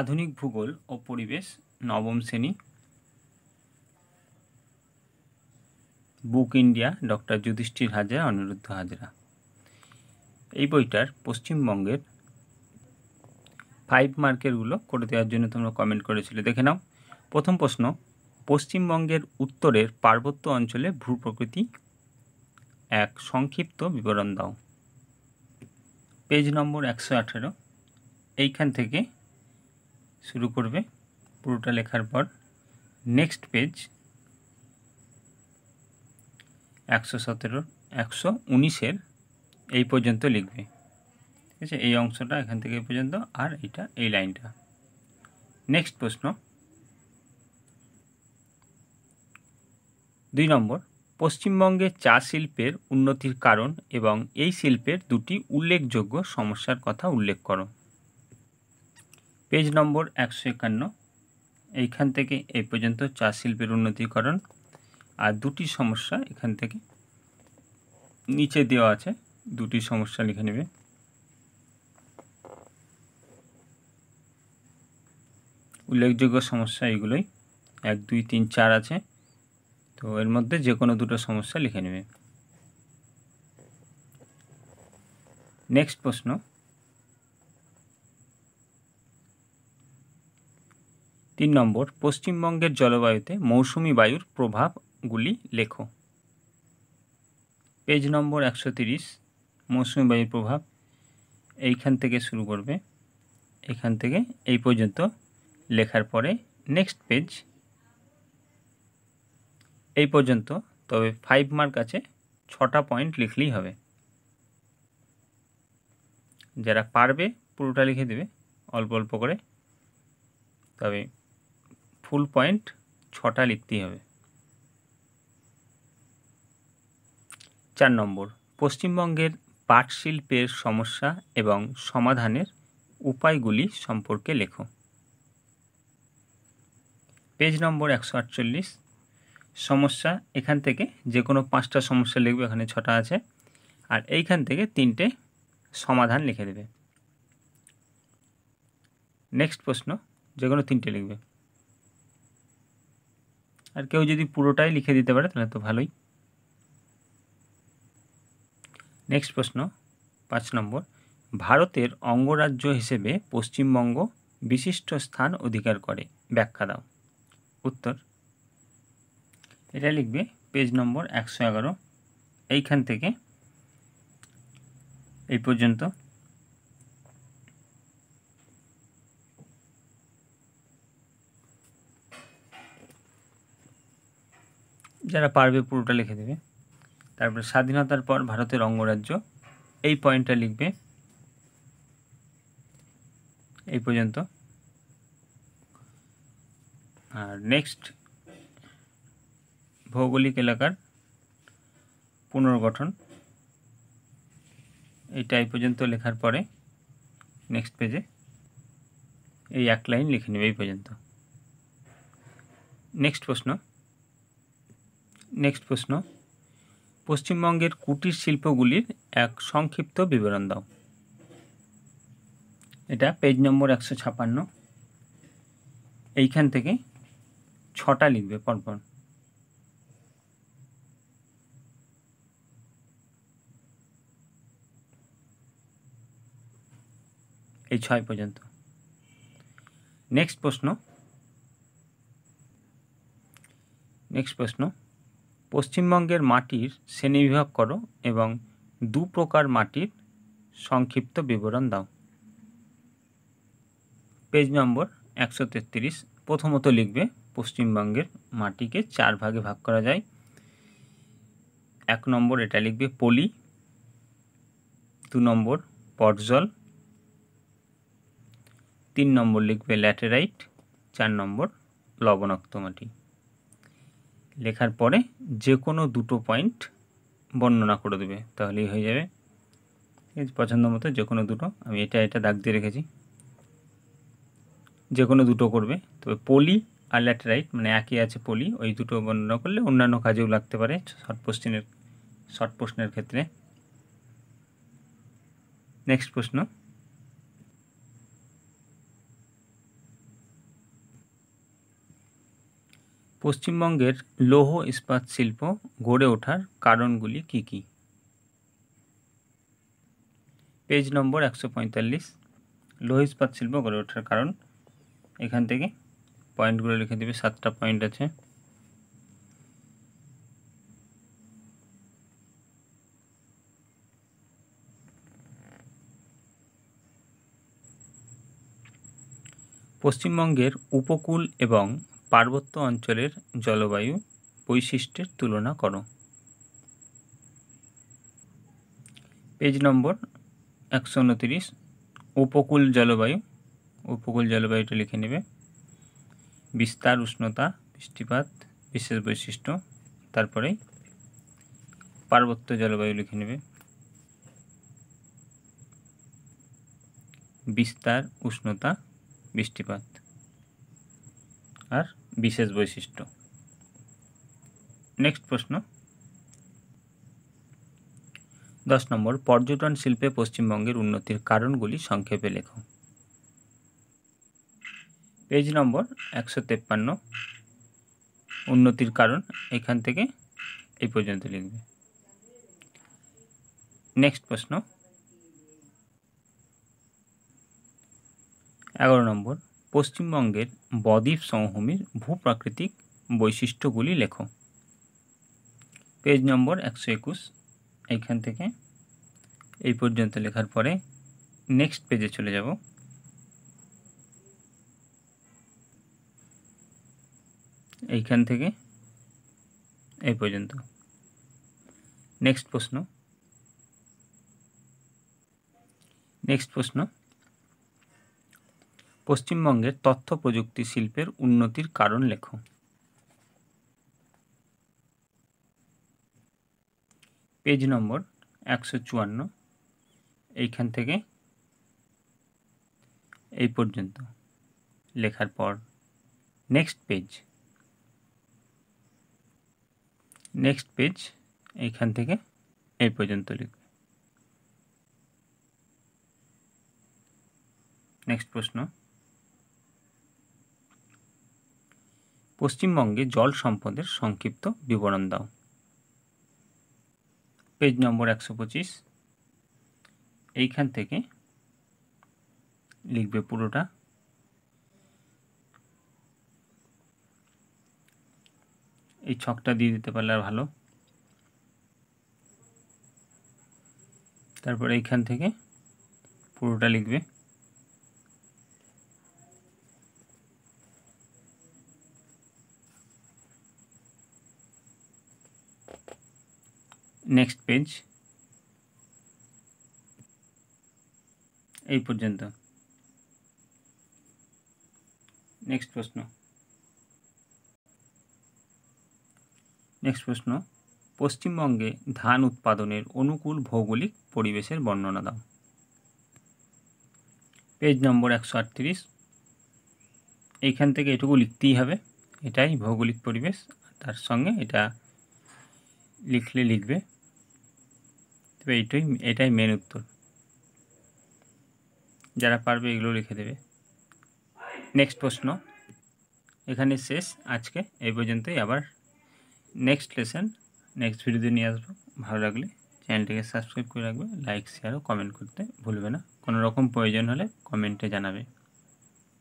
আধুনিক ভূগোল ও পরিবেশ নবম শ্রেণী book India doctor Yudhishthir Hajra Aniruddha Hajra এই বইটার পশ্চিমবঙ্গের ফাইভ মার্কেরগুলো করে দেওয়ার জন্য তোমরা কমেন্ট করেছিলে দেখে নাও প্রথম প্রশ্ন পশ্চিমবঙ্গের উত্তরের পার্বত্য অঞ্চলে ভূ প্রকৃতি এক সংক্ষিপ্ত বিবরণ দাও পেজ নম্বর একশো আঠেরো এইখান থেকে শুরু করবে পুরোটা লেখার পর নেক্সট পেজ একশো সতেরো একশো উনিশের এই পর্যন্ত লিখবে ঠিক আছে এই অংশটা এখান থেকে পর্যন্ত আর এটা এই লাইনটা নেক্সট প্রশ্ন দুই নম্বর পশ্চিমবঙ্গে চা শিল্পের উন্নতির কারণ এবং এই শিল্পের দুটি উল্লেখযোগ্য সমস্যার কথা উল্লেখ করো পেজ নম্বর একশো একান্ন এইখান থেকে এই পর্যন্ত চা শিল্পের উন্নতিকরণ আর দুটি সমস্যা এখান থেকে নিচে দেওয়া আছে দুটি সমস্যা লিখে নেবে উল্লেখযোগ্য সমস্যা এগুলোই এক দুই তিন চার আছে তো এর মধ্যে যে কোনো দুটো সমস্যা লিখে নেবে নেক্সট প্রশ্ন তিন নম্বর পশ্চিমবঙ্গের জলবায়ুতে মৌসুমি বায়ুর প্রভাবগুলি লেখো পেজ নম্বর একশো তিরিশ মৌসুমি বায়ুর প্রভাব এইখান থেকে শুরু করবে এখান থেকে এই পর্যন্ত লেখার পরে নেক্সট পেজ এই পর্যন্ত তবে ফাইভ মার্ক আছে ছটা পয়েন্ট লিখলেই হবে যারা পারবে পুরোটা লিখে দেবে অল্প অল্প করে তবে ফুল পয়েন্ট ছটা লিখতেই হবে চার নম্বর পশ্চিমবঙ্গের পাট শিল্পের সমস্যা এবং সমাধানের উপায়গুলি সম্পর্কে লেখো পেজ নম্বর একশো আটচল্লিশ সমস্যা এখান থেকে যে কোনো পাঁচটা সমস্যা লিখবে এখানে ছটা আছে আর এইখান থেকে তিনটে সমাধান লিখে দেবে নেক্সট প্রশ্ন যে কোনো তিনটে লিখবে আর কেউ যদি পুরোটাই লিখে দিতে পারে তাহলে তো ভালোই নেক্সট প্রশ্ন পাঁচ নম্বর ভারতের অঙ্গরাজ্য হিসেবে পশ্চিমবঙ্গ বিশিষ্ট স্থান অধিকার করে ব্যাখ্যা দাও উত্তর এটা লিখবে পেজ নম্বর একশো এগারো এইখান থেকে এই পর্যন্ত যারা পারবে পুরোটা লিখে দেবে তারপরে স্বাধীনতার পর ভারতের অঙ্গরাজ্য এই পয়েন্টটা লিখবে এই পর্যন্ত আর নেক্সট ভৌগোলিক এলাকার পুনর্গঠন এইটা এই পর্যন্ত লেখার পরে নেক্সট পেজে এই এক লাইন লিখে নেবে এই পর্যন্ত নেক্সট প্রশ্ন নেক্সট প্রশ্ন পশ্চিমবঙ্গের কুটির শিল্পগুলির এক সংক্ষিপ্ত বিবরণ দাও এটা পেজ নম্বর একশো ছাপান্ন এইখান থেকে ছটা লিখবে পরপর এই ছয় পর্যন্ত নেক্সট প্রশ্ন নেক্সট প্রশ্ন পশ্চিমবঙ্গের মাটির শ্রেণীবিভাগ করো এবং দু প্রকার মাটির সংক্ষিপ্ত বিবরণ দাও পেজ নম্বর একশো তেত্রিশ প্রথমত লিখবে পশ্চিমবঙ্গের মাটিকে চার ভাগে ভাগ করা যায় এক নম্বর এটা লিখবে পলি দু নম্বর পটজল তিন নম্বর লিখবে ল্যাটেরাইট চার নম্বর লবণাক্ত মাটি লেখার পরে যে কোনো দুটো পয়েন্ট বর্ণনা করে দেবে তাহলেই হয়ে যাবে ঠিক পছন্দ মতো যে কোনো দুটো আমি এটা এটা দাগ দিয়ে রেখেছি যে কোনো দুটো করবে তবে পলি আর ল্যাটেরাইট মানে একই আছে পলি ওই দুটো বর্ণনা করলে অন্যান্য কাজেও লাগতে পারে শর্ট কোশ্চেনের শর্ট প্রশ্নের ক্ষেত্রে নেক্সট প্রশ্ন পশ্চিমবঙ্গের লৌহ ইস্পাত শিল্প গড়ে ওঠার কারণগুলি কী কী পেজ নম্বর একশো পঁয়তাল্লিশ লৌহ ইস্পাত শিল্প গড়ে ওঠার কারণ এখান থেকে পয়েন্টগুলো লিখে দেবে সাতটা পয়েন্ট আছে পশ্চিমবঙ্গের উপকূল এবং পার্বত্য অঞ্চলের জলবায়ু বৈশিষ্ট্যের তুলনা করো পেজ নম্বর একশো উনতিরিশ উপকূল জলবায়ু উপকূল জলবায়ুটা লিখে নেবে বিস্তার উষ্ণতা বৃষ্টিপাত বিশেষ বৈশিষ্ট্য তারপরে পার্বত্য জলবায়ু লিখে নেবে বিস্তার উষ্ণতা বৃষ্টিপাত আর বিশেষ বৈশিষ্ট্য নেক্সট প্রশ্ন দশ নম্বর পর্যটন শিল্পে পশ্চিমবঙ্গের উন্নতির কারণগুলি সংক্ষেপে লেখ পেজ নম্বর একশো তেপ্পান্ন উন্নতির কারণ এখান থেকে এই পর্যন্ত লিখবে নেক্সট প্রশ্ন এগারো নম্বর পশ্চিমবঙ্গের বদ্বীপ সমভূমির ভূপ্রাকৃতিক বৈশিষ্ট্যগুলি লেখো পেজ নম্বর একশো একুশ এইখান থেকে এই পর্যন্ত লেখার পরে নেক্সট পেজে চলে যাব এইখান থেকে এই পর্যন্ত নেক্সট প্রশ্ন নেক্সট প্রশ্ন পশ্চিমবঙ্গের তথ্য প্রযুক্তি শিল্পের উন্নতির কারণ লেখ পেজ নম্বর একশো চুয়ান্ন এইখান থেকে এই পর্যন্ত লেখার পর নেক্সট পেজ নেক্সট পেজ এইখান থেকে এই পর্যন্ত লিখবে নেক্সট প্রশ্ন পশ্চিমবঙ্গে জল সম্পদের সংক্ষিপ্ত বিবরণ দাও পেজ নম্বর একশো পঁচিশ এইখান থেকে লিখবে পুরোটা এই ছকটা দিয়ে দিতে পারলে আর ভালো তারপর এইখান থেকে পুরোটা লিখবে নেক্সট পেজ এই পর্যন্ত নেক্সট প্রশ্ন নেক্সট প্রশ্ন পশ্চিমবঙ্গে ধান উৎপাদনের অনুকূল ভৌগোলিক পরিবেশের বর্ণনা দাও পেজ নম্বর একশো আটত্রিশ এইখান থেকে এটুকু লিখতেই হবে এটাই ভৌগোলিক পরিবেশ তার সঙ্গে এটা লিখলে লিখবে তবে এইটাই এটাই মেন উত্তর যারা পারবে এগুলো লিখে দেবে নেক্সট প্রশ্ন এখানে শেষ আজকে এই পর্যন্তই আবার নেক্সট লেসেন নেক্সট ভিডিওতে নিয়ে আসবো ভালো লাগলে চ্যানেলটিকে সাবস্ক্রাইব করে রাখবে লাইক শেয়ার ও কমেন্ট করতে ভুলবে না কোনো রকম প্রয়োজন হলে কমেন্টে জানাবে